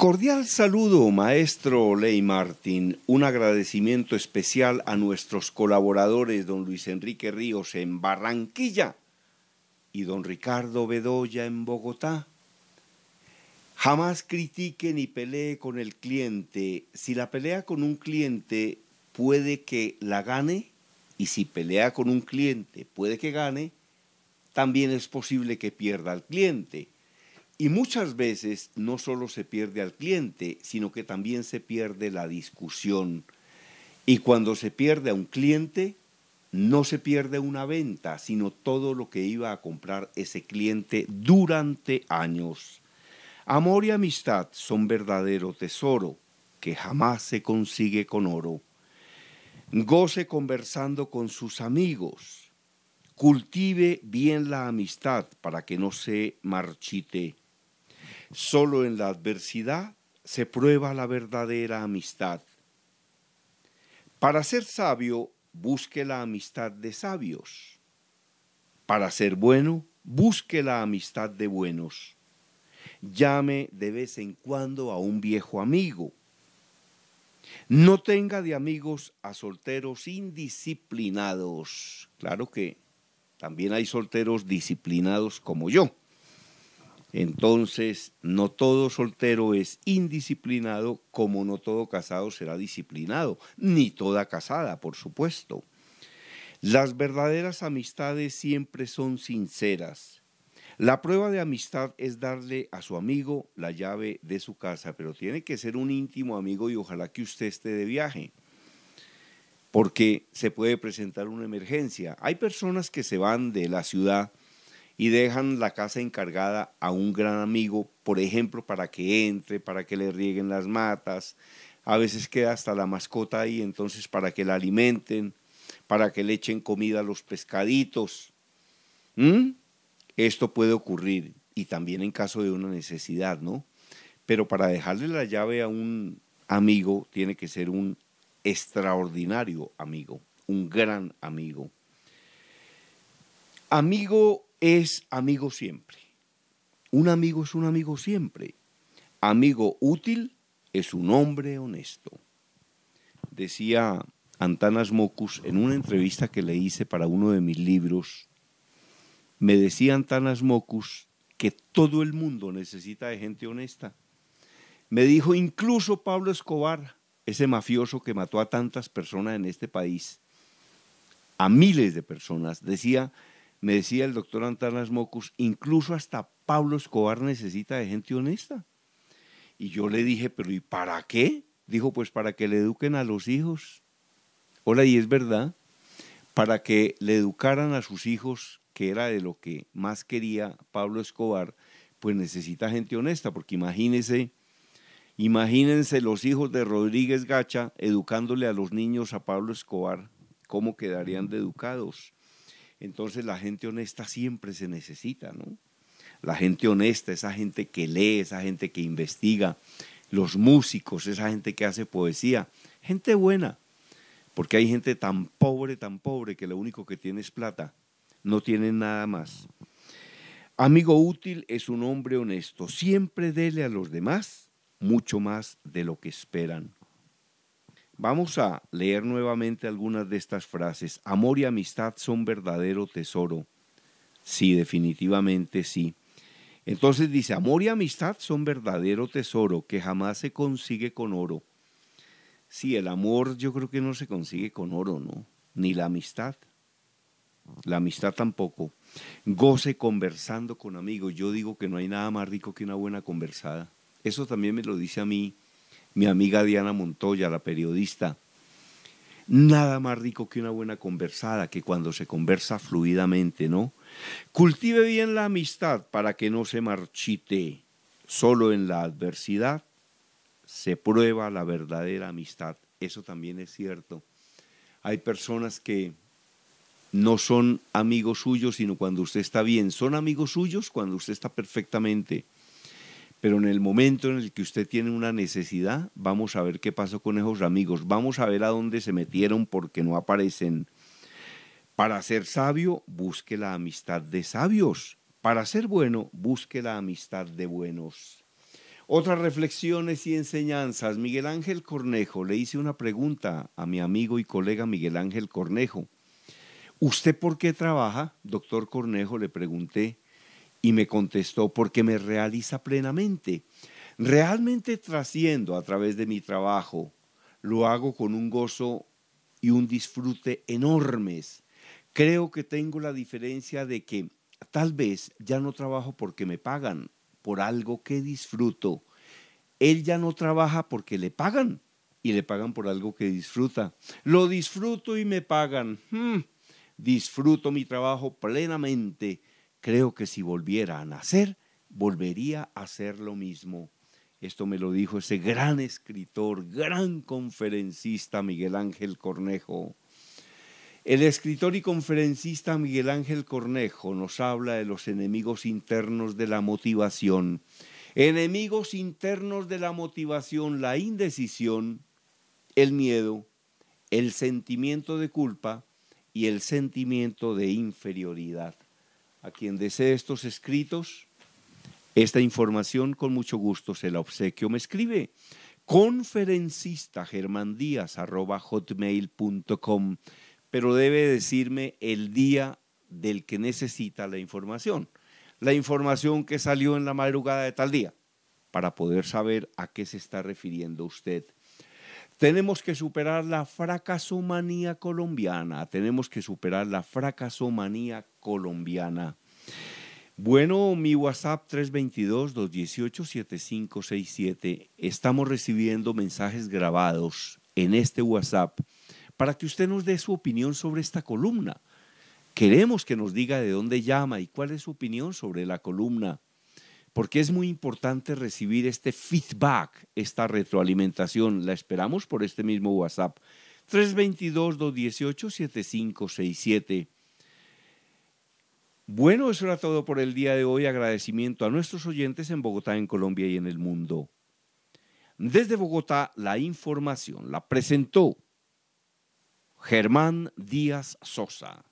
Cordial saludo, maestro Ley Martín. Un agradecimiento especial a nuestros colaboradores, don Luis Enrique Ríos en Barranquilla y don Ricardo Bedoya en Bogotá. Jamás critique ni pelee con el cliente. Si la pelea con un cliente puede que la gane y si pelea con un cliente puede que gane, también es posible que pierda al cliente. Y muchas veces no solo se pierde al cliente, sino que también se pierde la discusión. Y cuando se pierde a un cliente, no se pierde una venta, sino todo lo que iba a comprar ese cliente durante años. Amor y amistad son verdadero tesoro que jamás se consigue con oro. Goce conversando con sus amigos. Cultive bien la amistad para que no se marchite. Solo en la adversidad se prueba la verdadera amistad. Para ser sabio, busque la amistad de sabios. Para ser bueno, busque la amistad de buenos. Llame de vez en cuando a un viejo amigo. No tenga de amigos a solteros indisciplinados. Claro que también hay solteros disciplinados como yo. Entonces, no todo soltero es indisciplinado, como no todo casado será disciplinado, ni toda casada, por supuesto. Las verdaderas amistades siempre son sinceras. La prueba de amistad es darle a su amigo la llave de su casa, pero tiene que ser un íntimo amigo y ojalá que usted esté de viaje, porque se puede presentar una emergencia. Hay personas que se van de la ciudad y dejan la casa encargada a un gran amigo, por ejemplo, para que entre, para que le rieguen las matas. A veces queda hasta la mascota ahí, entonces para que la alimenten, para que le echen comida a los pescaditos. ¿Mm? Esto puede ocurrir y también en caso de una necesidad, ¿no? Pero para dejarle la llave a un amigo tiene que ser un extraordinario amigo, un gran amigo. Amigo es amigo siempre. Un amigo es un amigo siempre. Amigo útil es un hombre honesto. Decía Antanas Mocus en una entrevista que le hice para uno de mis libros. Me decía Antanas Mocus que todo el mundo necesita de gente honesta. Me dijo incluso Pablo Escobar, ese mafioso que mató a tantas personas en este país, a miles de personas, decía me decía el doctor Antanas Mocus, incluso hasta Pablo Escobar necesita de gente honesta. Y yo le dije, pero ¿y para qué? Dijo, pues para que le eduquen a los hijos. Hola, y es verdad, para que le educaran a sus hijos, que era de lo que más quería Pablo Escobar, pues necesita gente honesta, porque imagínense, imagínense los hijos de Rodríguez Gacha educándole a los niños a Pablo Escobar, cómo quedarían de educados. Entonces la gente honesta siempre se necesita, ¿no? La gente honesta, esa gente que lee, esa gente que investiga, los músicos, esa gente que hace poesía, gente buena, porque hay gente tan pobre, tan pobre, que lo único que tiene es plata, no tiene nada más. Amigo útil es un hombre honesto, siempre dele a los demás mucho más de lo que esperan. Vamos a leer nuevamente algunas de estas frases. Amor y amistad son verdadero tesoro. Sí, definitivamente sí. Entonces dice, amor y amistad son verdadero tesoro que jamás se consigue con oro. Sí, el amor yo creo que no se consigue con oro, ¿no? Ni la amistad. La amistad tampoco. Goce conversando con amigos. Yo digo que no hay nada más rico que una buena conversada. Eso también me lo dice a mí mi amiga Diana Montoya, la periodista. Nada más rico que una buena conversada, que cuando se conversa fluidamente, ¿no? Cultive bien la amistad para que no se marchite. Solo en la adversidad se prueba la verdadera amistad. Eso también es cierto. Hay personas que no son amigos suyos, sino cuando usted está bien. Son amigos suyos cuando usted está perfectamente pero en el momento en el que usted tiene una necesidad, vamos a ver qué pasó con esos amigos, vamos a ver a dónde se metieron porque no aparecen. Para ser sabio, busque la amistad de sabios. Para ser bueno, busque la amistad de buenos. Otras reflexiones y enseñanzas. Miguel Ángel Cornejo, le hice una pregunta a mi amigo y colega Miguel Ángel Cornejo. ¿Usted por qué trabaja? Doctor Cornejo, le pregunté. Y me contestó, porque me realiza plenamente. Realmente trasciendo a través de mi trabajo, lo hago con un gozo y un disfrute enormes. Creo que tengo la diferencia de que tal vez ya no trabajo porque me pagan, por algo que disfruto. Él ya no trabaja porque le pagan y le pagan por algo que disfruta. Lo disfruto y me pagan. Hmm, disfruto mi trabajo plenamente creo que si volviera a nacer, volvería a hacer lo mismo. Esto me lo dijo ese gran escritor, gran conferencista Miguel Ángel Cornejo. El escritor y conferencista Miguel Ángel Cornejo nos habla de los enemigos internos de la motivación. Enemigos internos de la motivación, la indecisión, el miedo, el sentimiento de culpa y el sentimiento de inferioridad a quien desee estos escritos, esta información con mucho gusto se la obsequio. Me escribe conferencista hotmail.com, pero debe decirme el día del que necesita la información, la información que salió en la madrugada de tal día, para poder saber a qué se está refiriendo usted tenemos que superar la fracasomanía colombiana, tenemos que superar la fracasomanía colombiana. Bueno, mi WhatsApp 322-218-7567. Estamos recibiendo mensajes grabados en este WhatsApp para que usted nos dé su opinión sobre esta columna. Queremos que nos diga de dónde llama y cuál es su opinión sobre la columna porque es muy importante recibir este feedback, esta retroalimentación. La esperamos por este mismo WhatsApp. 322-218-7567. Bueno, eso era todo por el día de hoy. Agradecimiento a nuestros oyentes en Bogotá, en Colombia y en el mundo. Desde Bogotá, la información la presentó Germán Díaz Sosa.